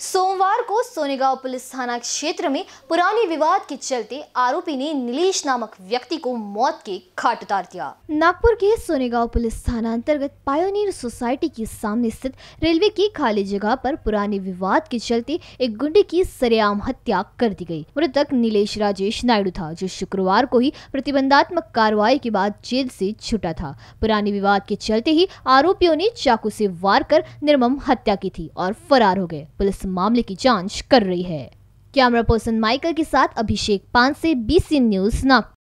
सोमवार को सोनेगांव पुलिस थाना क्षेत्र में पुराने विवाद के चलते आरोपी ने नीलेश नामक व्यक्ति को मौत के घाट उतार दिया नागपुर के सोनेगांव पुलिस थाना अंतर्गत पायोनियर सोसाइटी के सामने स्थित रेलवे की खाली जगह पर पुराने विवाद के चलते एक गुंडे की सरेआम हत्या कर दी गई मृतक नीलेश राजेश नायडू था जो शुक्रवार को ही प्रतिबंधात्मक कार्रवाई के बाद जेल ऐसी छुटा था पुराने विवाद के चलते ही आरोपियों ने चाकू ऐसी वार कर निर्मम हत्या की थी और फरार हो गए पुलिस मामले की जांच कर रही है कैमरा पर्सन माइकल के साथ अभिषेक पान से बीसी न्यूज नागपुर